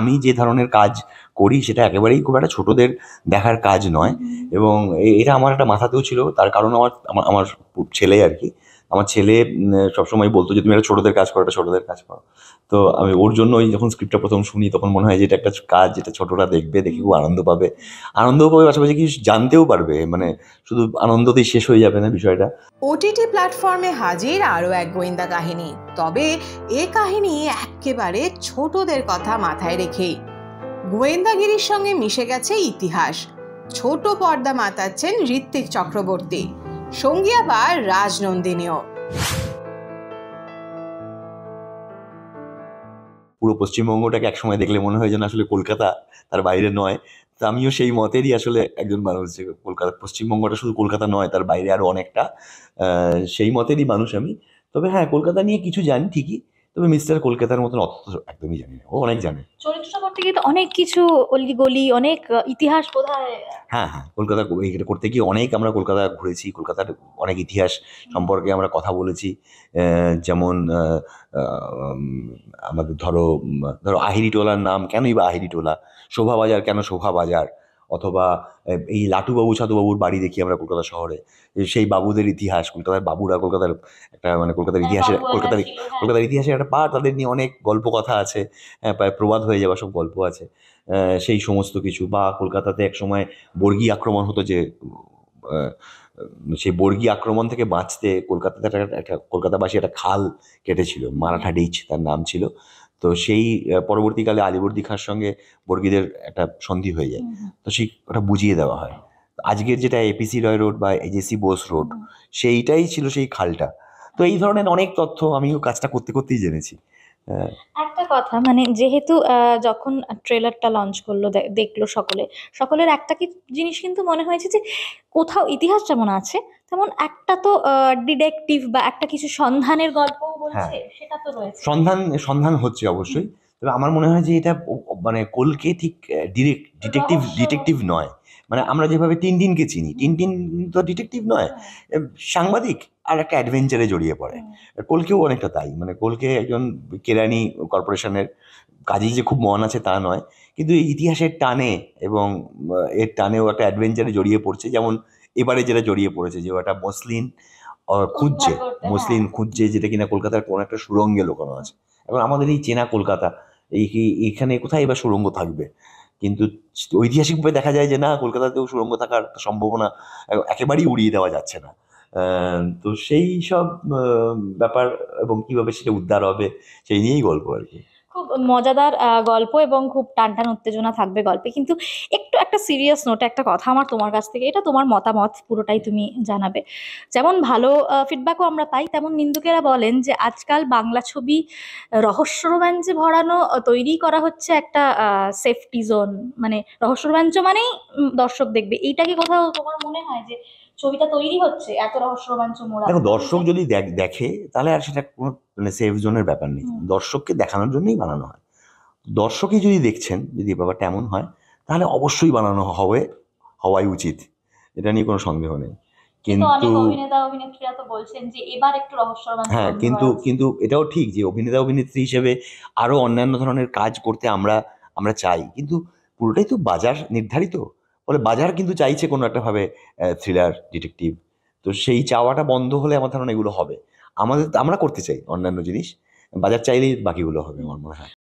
আমি যে ধরনের কাজ করি সেটা একেবারেই খুব একটা ছোটদের দেখার কাজ নয় এবং এটা আমার একটা মাথাতেও ছিল তার কারণ আমার আমার ছেলে আর কি আমার ছেলে সবসময় বলতো যে তুমি একটা ছোটদের কাজ করো একটা ছোটোদের কাজ করো তো আমি ওর জন্য ওই যখন স্ক্রিপ্টটা প্রথম শুনি তখন মনে হয় যে এটা একটা কাজ যেটা ছোটোরা দেখবে দেখে খুব আনন্দ পাবে আনন্দও পাবে পাশাপাশি কিছু জানতেও পারবে মানে শুধু আনন্দতেই শেষ হয়ে যাবে না বিষয়টা ওটিটি প্ল্যাটফর্মে হাজির আরও এক গোয়েন্দা কাহিনী তবে এ কাহিনী একেবারে ছোটদের কথা মাথায় রেখেই গোয়েন্দাগিরির সঙ্গে মিশে গেছে ইতিহাস ছোট পর্দা মাতাচ্ছেন ঋত্বিক চক্রবর্তী সঙ্গী আবার রাজনন্দিনীও পুরো পশ্চিমবঙ্গটাকে একসময় দেখলে মনে হয় যেন আসলে কলকাতা তার বাইরে নয় তা আমিও সেই মতেরই আসলে একজন মানুষ যে কলকাতা পশ্চিমবঙ্গটা শুধু কলকাতা নয় তার বাইরে আরও অনেকটা সেই মতেরই মানুষ আমি তবে হ্যাঁ কলকাতা নিয়ে কিছু জানি ঠিকই তবে মিস্টার কলকাতার মতন অত একদমই জানি না ও অনেক জানে চরিত্রটা করতে গিয়ে তো অনেক কিছু অলিগলি অনেক ইতিহাস বোধহয় হ্যাঁ হ্যাঁ কলকাতা এটা করতে গিয়ে অনেক আমরা কলকাতা ঘুরেছি কলকাতার অনেক ইতিহাস সম্পর্কে আমরা কথা বলেছি যেমন আমাদের ধরো ধরো আহিরিটোলার নাম কেনই বা আহিরিটোলা শোভা বাজার কেন শোভা বাজার অথবা এই লাটুবাবু সাধুবাবুর বাড়ি দেখি আমরা কলকাতা শহরে সেই বাবুদের ইতিহাস কলকাতার বাবুরা কলকাতার একটা মানে কলকাতার হ্যাঁ, ইতিহাসের কলকাতার হ্যাঁ। কলকাতার ইতিহাসের একটা পা তাদের নিয়ে অনেক গল্প কথা আছে প্রায় প্রবাদ হয়ে যাওয়া সব গল্প আছে সেই সমস্ত কিছু বা কলকাতাতে এক সময় বর্গী আক্রমণ হতো যে সেই বর্গী আক্রমণ থেকে বাঁচতে কলকাতাতে একটা একটা কলকাতাবাসী একটা খাল কেটেছিল মারাঠা ডিচ তার নাম ছিল তো সেই পরবর্তীকালে আলিবর্দি খার সঙ্গে বর্গীদের একটা সন্ধি হয়ে যায় তো সেই ওটা বুঝিয়ে দেওয়া হয় আজকের যেটা এপিসি রয় রোড বা এজেসি বোস রোড সেইটাই ছিল সেই খালটা তো এই ধরনের অনেক তথ্য আমি কাজটা করতে করতেই জেনেছি একটা কথা মানে যেহেতু যখন ট্রেলারটা লঞ্চ করলো দেখলো সকলে সকলের একটা কি জিনিস কিন্তু মনে হয়েছে যে কোথাও ইতিহাস যেমন আছে তেমন একটা তো ডিটেকটিভ বা একটা কিছু সন্ধানের গল্প হ্যাঁ। সন্ধান সন্ধান হচ্ছে অবশ্যই তবে আমার মনে হয় যে এটা মানে কলকে ঠিক ডিটেকটিভ ডিটেকটিভ নয় মানে আমরা যেভাবে তিন দিনকে চিনি তিন দিন তো ডিটেকটিভ নয় হ্যাঁ। সাংবাদিক আর একটা অ্যাডভেঞ্চারে জড়িয়ে পড়ে কলকেও অনেকটা তাই মানে কলকে একজন কেরানি কর্পোরেশনের কাজে যে খুব মন আছে তা নয় কিন্তু এই ইতিহাসের টানে এবং এর টানেও একটা অ্যাডভেঞ্চারে জড়িয়ে পড়ছে যেমন এবারে যেটা জড়িয়ে পড়েছে যে ওটা মসলিন খুঁজছে হ্যাঁ। মুসলিম খুঁজছে যেটা কিনা কলকাতার কোনো একটা সুরঙ্গে লোকানো আছে এখন আমাদের এই চেনা কলকাতা এই এখানে কোথায় এবার সুরঙ্গ থাকবে কিন্তু ঐতিহাসিকভাবে দেখা যায় যে না কলকাতাতেও সুরঙ্গ থাকার সম্ভাবনা একেবারেই উড়িয়ে দেওয়া যাচ্ছে না তো সেই সব ব্যাপার এবং কিভাবে সেটা উদ্ধার হবে সেই নিয়েই গল্প আর কি খুব মজাদার গল্প এবং খুব টানটান উত্তেজনা থাকবে গল্পে কিন্তু একটা সিরিয়াস নোটে একটা কথা আমার তোমার কাছ থেকে এটা তোমার মতামত পুরোটাই তুমি জানাবে যেমন ভালো ফিডব্যাকও আমরা পাই তেমন নিন্দুকেরা বলেন যে আজকাল বাংলা ছবি রহস্য রোমাঞ্চে ভরানো তৈরি করা হচ্ছে একটা সেফটি জোন মানে রহস্য রোমাঞ্চ মানেই দর্শক দেখবে কি কোথাও তোমার মনে হয় যে ছবিটা তৈরি হচ্ছে এত রহস্য রোমাঞ্চ মোড়া দেখো দর্শক যদি দেখে তাহলে আর সেটা কোনো মানে সেফ জোনের ব্যাপার নেই দর্শককে দেখানোর জন্যই বানানো হয় দর্শকই যদি দেখছেন যদি ব্যাপারটা এমন হয় তাহলে অবশ্যই বানানো হবে হওয়াই উচিত এটা নিয়ে কোনো সন্দেহ নেই কিন্তু হ্যাঁ কিন্তু কিন্তু এটাও ঠিক যে অভিনেতা অভিনেত্রী হিসেবে আরও অন্যান্য ধরনের কাজ করতে আমরা আমরা চাই কিন্তু পুরোটাই তো বাজার নির্ধারিত ফলে বাজার কিন্তু চাইছে কোনো একটাভাবে থ্রিলার ডিটেকটিভ তো সেই চাওয়াটা বন্ধ হলে আমার ধারণা এগুলো হবে আমাদের আমরা করতে চাই অন্যান্য জিনিস বাজার চাইলেই বাকিগুলো হবে আমার মনে হয়